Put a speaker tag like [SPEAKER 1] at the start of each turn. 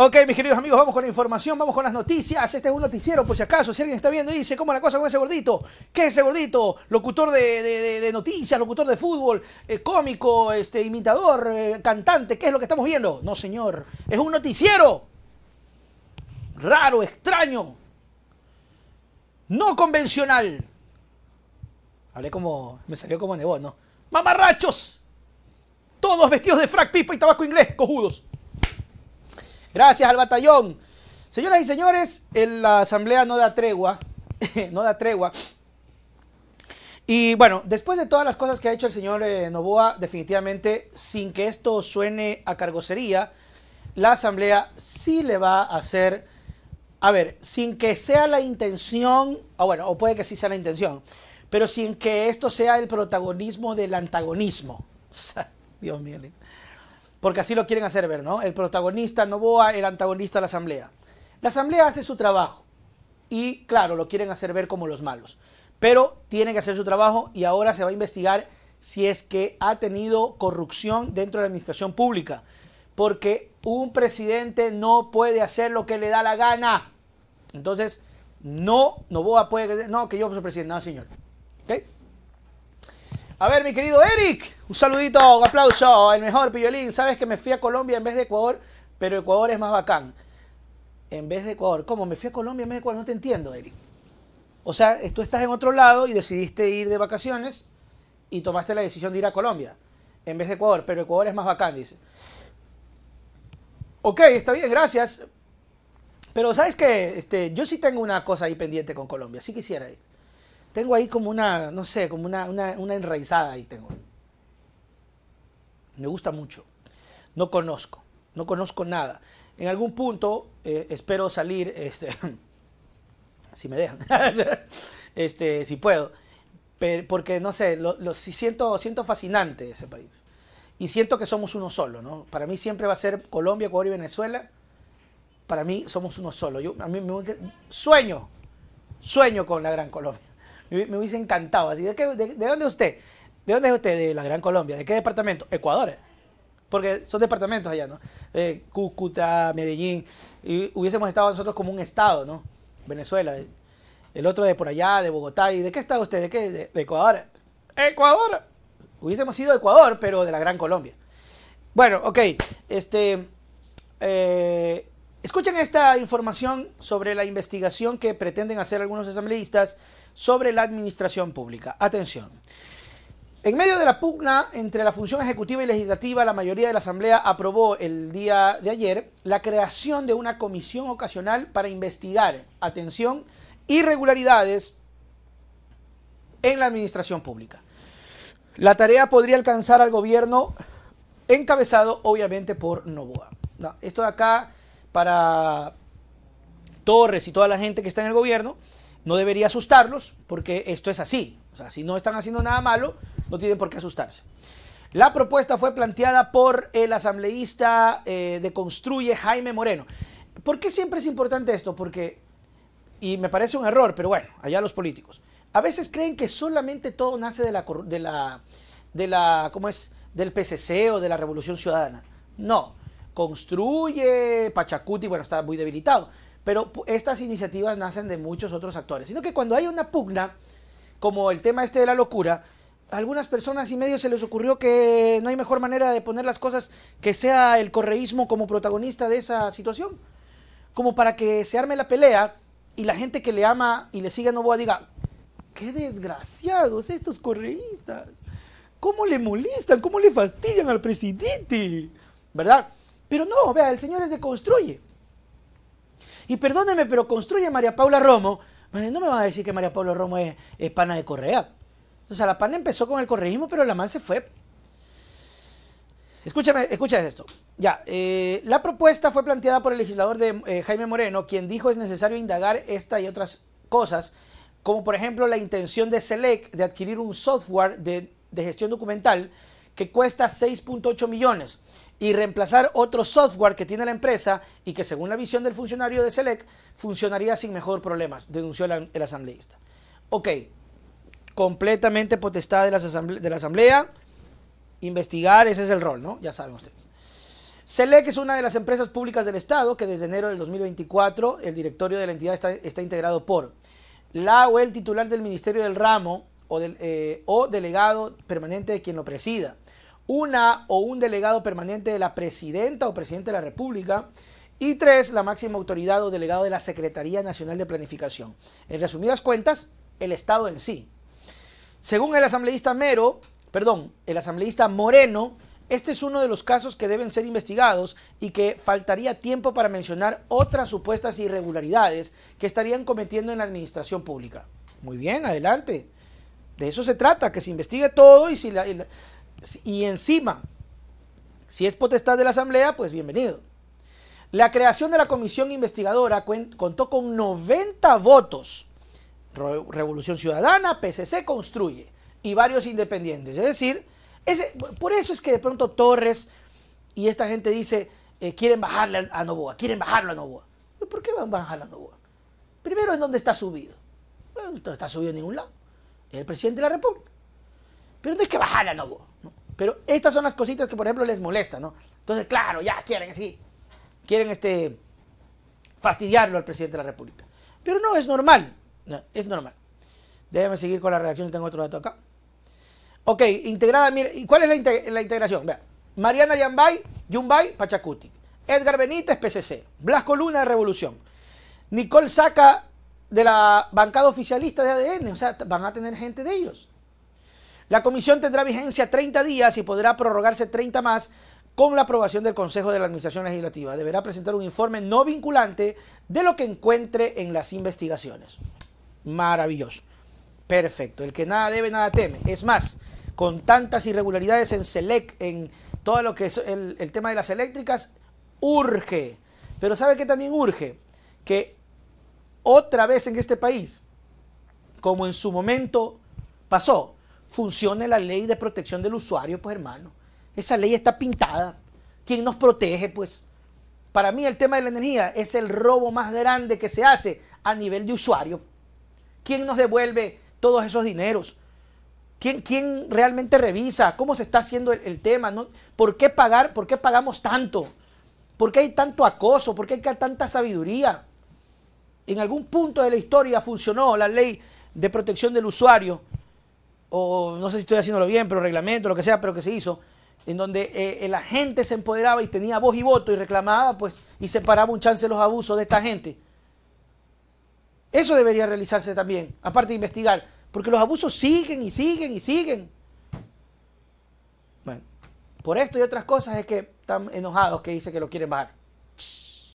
[SPEAKER 1] Ok, mis queridos amigos, vamos con la información, vamos con las noticias. Este es un noticiero, por si acaso, si alguien está viendo y dice, ¿cómo la cosa con ese gordito? ¿Qué es ese gordito? Locutor de, noticias, locutor de fútbol, eh, cómico, este, imitador, eh, cantante, ¿qué es lo que estamos viendo? No, señor, es un noticiero raro, extraño, no convencional. Hablé como, me salió como nebón, ¿no? ¡Mamarrachos! Todos vestidos de frac, pipa y tabaco inglés, cojudos. Gracias al batallón. Señoras y señores, la asamblea no da tregua, no da tregua. Y bueno, después de todas las cosas que ha hecho el señor eh, Novoa, definitivamente, sin que esto suene a cargocería, la asamblea sí le va a hacer, a ver, sin que sea la intención, o ah, bueno, o puede que sí sea la intención, pero sin que esto sea el protagonismo del antagonismo. Dios mío porque así lo quieren hacer ver, ¿no? El protagonista Novoa, el antagonista la Asamblea. La Asamblea hace su trabajo y, claro, lo quieren hacer ver como los malos, pero tiene que hacer su trabajo y ahora se va a investigar si es que ha tenido corrupción dentro de la administración pública, porque un presidente no puede hacer lo que le da la gana. Entonces, no, Novoa puede no que yo soy presidente, no, señor. ¿Okay? A ver, mi querido Eric, un saludito, un aplauso, el mejor pillolín. Sabes que me fui a Colombia en vez de Ecuador, pero Ecuador es más bacán. En vez de Ecuador, ¿cómo? Me fui a Colombia en vez de Ecuador, no te entiendo, Eric. O sea, tú estás en otro lado y decidiste ir de vacaciones y tomaste la decisión de ir a Colombia en vez de Ecuador, pero Ecuador es más bacán, dice. Ok, está bien, gracias. Pero sabes que este, yo sí tengo una cosa ahí pendiente con Colombia, sí quisiera ir. Tengo ahí como una, no sé, como una, enraizada ahí tengo. Me gusta mucho. No conozco, no conozco nada. En algún punto eh, espero salir, este, si me dejan, este, si puedo, porque no sé, lo, siento, siento fascinante ese país. Y siento que somos uno solo, ¿no? Para mí siempre va a ser Colombia, Ecuador y Venezuela. Para mí somos uno solo. Yo, a mí sueño, sueño con la Gran Colombia me, hubiese encantado. Así, ¿de, dónde es usted? ¿De dónde es usted? De la Gran Colombia. ¿De qué departamento? Ecuador. Porque son departamentos allá, ¿no? Eh, Cúcuta, Medellín. Y hubiésemos estado nosotros como un estado, ¿no? Venezuela. El otro de por allá, de Bogotá. ¿Y de qué estado usted? ¿De qué? de, Ecuador. Ecuador. Hubiésemos sido Ecuador, pero de la Gran Colombia. Bueno, ok. Este. Eh, esta información sobre la investigación que pretenden hacer algunos asambleístas sobre la administración pública. Atención. En medio de la pugna entre la función ejecutiva y legislativa, la mayoría de la Asamblea aprobó el día de ayer la creación de una comisión ocasional para investigar, atención, irregularidades en la administración pública. La tarea podría alcanzar al gobierno encabezado obviamente por Novoa. esto de acá para Torres y toda la gente que está en el gobierno, no debería asustarlos porque esto es así. O sea, si no están haciendo nada malo, no tienen por qué asustarse. La propuesta fue planteada por el asambleísta eh, de Construye, Jaime Moreno. ¿Por qué siempre es importante esto? Porque, y me parece un error, pero bueno, allá los políticos. A veces creen que solamente todo nace de la, de la, de la ¿cómo es? Del PCC o de la Revolución Ciudadana. No, construye, Pachacuti, bueno, está muy debilitado. Pero estas iniciativas nacen de muchos otros actores. Sino que cuando hay una pugna, como el tema este de la locura, a algunas personas y medios se les ocurrió que no hay mejor manera de poner las cosas que sea el correísmo como protagonista de esa situación. Como para que se arme la pelea y la gente que le ama y le sigue a Novoa diga, qué desgraciados estos correístas. ¿Cómo le molestan? ¿Cómo le fastidian al presidente? ¿Verdad? Pero no, vea, el Señor es de construye. Y perdóneme, pero construye María Paula Romo. No me van a decir que María Paula Romo es, pana de Correa. O sea, la pana empezó con el correísmo, pero la mal se fue. Escúchame, escucha esto. Ya, eh, la propuesta fue planteada por el legislador de eh, Jaime Moreno, quien dijo es necesario indagar esta y otras cosas, como por ejemplo la intención de Select de adquirir un software de gestión documental que cuesta 6.8 millones y reemplazar otro software que tiene la empresa y que según la visión del funcionario de SELEC, funcionaría sin mejor problemas, denunció el, asambleísta. Ok, completamente potestad de, de la asamblea, investigar, ese es el rol, ¿no? Ya saben ustedes. SELEC es una de las empresas públicas del Estado que desde enero del 2024 el directorio de la entidad está, integrado por la o el titular del Ministerio del Ramo o, eh, o delegado permanente de quien lo presida una o un delegado permanente de la presidenta o presidente de la República y tres, la máxima autoridad o delegado de la Secretaría Nacional de Planificación. En resumidas cuentas, el Estado en sí. Según el asambleísta Mero, perdón, el asambleísta Moreno, este es uno de los casos que deben ser investigados y que faltaría tiempo para mencionar otras supuestas irregularidades que estarían cometiendo en la administración pública. Muy bien, adelante. De eso se trata, que se investigue todo y si la, y encima, si es potestad de la Asamblea, pues bienvenido. La creación de la comisión investigadora contó con 90 votos. Revolución Ciudadana, PCC construye y varios independientes. Es decir, ese, por eso es que de pronto Torres y esta gente dice, eh, quieren bajarle a Novoa, quieren bajarlo a Novoa. ¿Por qué van a bajar a Novoa? Primero, ¿en dónde está subido? no está subido en ningún lado. El presidente de la República. Pero no es que bajara, no, ¿no? Pero estas son las cositas que, por ejemplo, les molesta, ¿no? Entonces, claro, ya quieren, así, Quieren este, fastidiarlo al presidente de la República. Pero no, es normal. No, es normal. Déjame seguir con la reacción, tengo otro dato acá. Ok, integrada, mire, ¿y cuál es la, integración? Mariana Yambay, Yumbay, Pachacuti. Edgar Benítez, PCC. Blasco Luna, Revolución. Nicole Saca, de la bancada oficialista de ADN. O sea, van a tener gente de ellos. La comisión tendrá vigencia 30 días y podrá prorrogarse 30 más con la aprobación del Consejo de la Administración Legislativa. Deberá presentar un informe no vinculante de lo que encuentre en las investigaciones. Maravilloso. Perfecto. El que nada debe, nada teme. Es más, con tantas irregularidades en SELEC, en todo lo que es el, el tema de las eléctricas, urge. Pero ¿sabe qué también urge? Que otra vez en este país, como en su momento pasó, funcione la ley de protección del usuario, pues hermano. Esa ley está pintada. ¿Quién nos protege, pues? Para mí el tema de la energía es el robo más grande que se hace a nivel de usuario. ¿Quién nos devuelve todos esos dineros? ¿Quién, realmente revisa? ¿Cómo se está haciendo el, tema? ¿Por qué pagar? ¿Por qué pagamos tanto? ¿Por qué hay tanto acoso? ¿Por qué hay tanta sabiduría? En algún punto de la historia funcionó la ley de protección del usuario o no sé si estoy haciéndolo bien, pero reglamento, lo que sea, pero que se hizo, en donde eh, la gente se empoderaba y tenía voz y voto y reclamaba, pues, y se paraba un chance los abusos de esta gente. Eso debería realizarse también, aparte de investigar, porque los abusos siguen y siguen y siguen. Bueno, por esto y otras cosas es que están enojados que dice que lo quieren bajar.